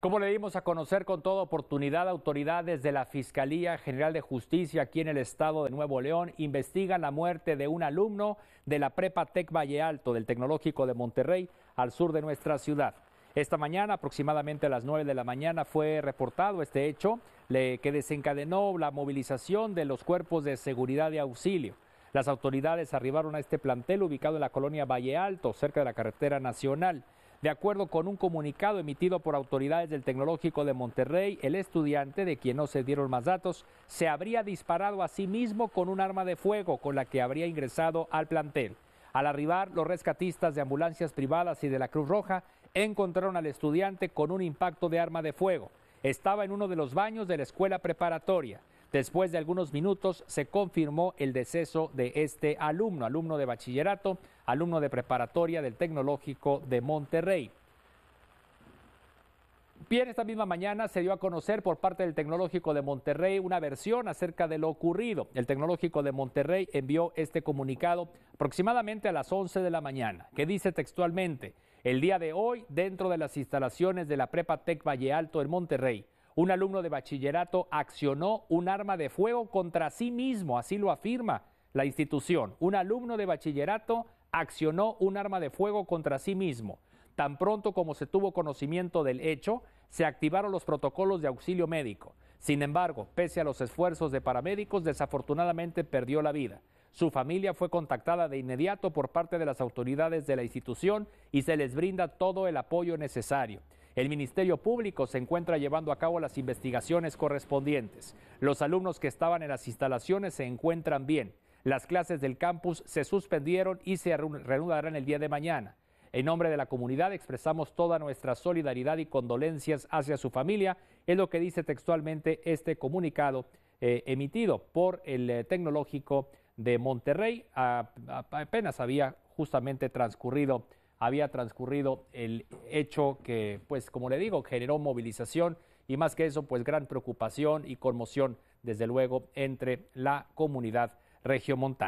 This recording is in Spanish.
Como le dimos a conocer con toda oportunidad, autoridades de la Fiscalía General de Justicia aquí en el estado de Nuevo León investigan la muerte de un alumno de la Prepa Tec Valle Alto del Tecnológico de Monterrey al sur de nuestra ciudad. Esta mañana, aproximadamente a las 9 de la mañana, fue reportado este hecho que desencadenó la movilización de los cuerpos de seguridad de auxilio. Las autoridades arribaron a este plantel ubicado en la colonia Valle Alto, cerca de la carretera nacional. De acuerdo con un comunicado emitido por autoridades del Tecnológico de Monterrey, el estudiante, de quien no se dieron más datos, se habría disparado a sí mismo con un arma de fuego con la que habría ingresado al plantel. Al arribar, los rescatistas de ambulancias privadas y de la Cruz Roja encontraron al estudiante con un impacto de arma de fuego. Estaba en uno de los baños de la escuela preparatoria. Después de algunos minutos se confirmó el deceso de este alumno, alumno de bachillerato, alumno de preparatoria del Tecnológico de Monterrey. Bien, esta misma mañana se dio a conocer por parte del Tecnológico de Monterrey una versión acerca de lo ocurrido. El Tecnológico de Monterrey envió este comunicado aproximadamente a las 11 de la mañana, que dice textualmente, el día de hoy, dentro de las instalaciones de la Prepa Tec Valle Alto en Monterrey, un alumno de bachillerato accionó un arma de fuego contra sí mismo, así lo afirma la institución. Un alumno de bachillerato accionó un arma de fuego contra sí mismo. Tan pronto como se tuvo conocimiento del hecho, se activaron los protocolos de auxilio médico. Sin embargo, pese a los esfuerzos de paramédicos, desafortunadamente perdió la vida. Su familia fue contactada de inmediato por parte de las autoridades de la institución y se les brinda todo el apoyo necesario. El Ministerio Público se encuentra llevando a cabo las investigaciones correspondientes. Los alumnos que estaban en las instalaciones se encuentran bien. Las clases del campus se suspendieron y se reanudarán el día de mañana. En nombre de la comunidad expresamos toda nuestra solidaridad y condolencias hacia su familia, es lo que dice textualmente este comunicado eh, emitido por el eh, Tecnológico de Monterrey. apenas había justamente transcurrido había transcurrido el hecho que, pues como le digo, generó movilización y más que eso, pues gran preocupación y conmoción, desde luego, entre la comunidad regiomontana.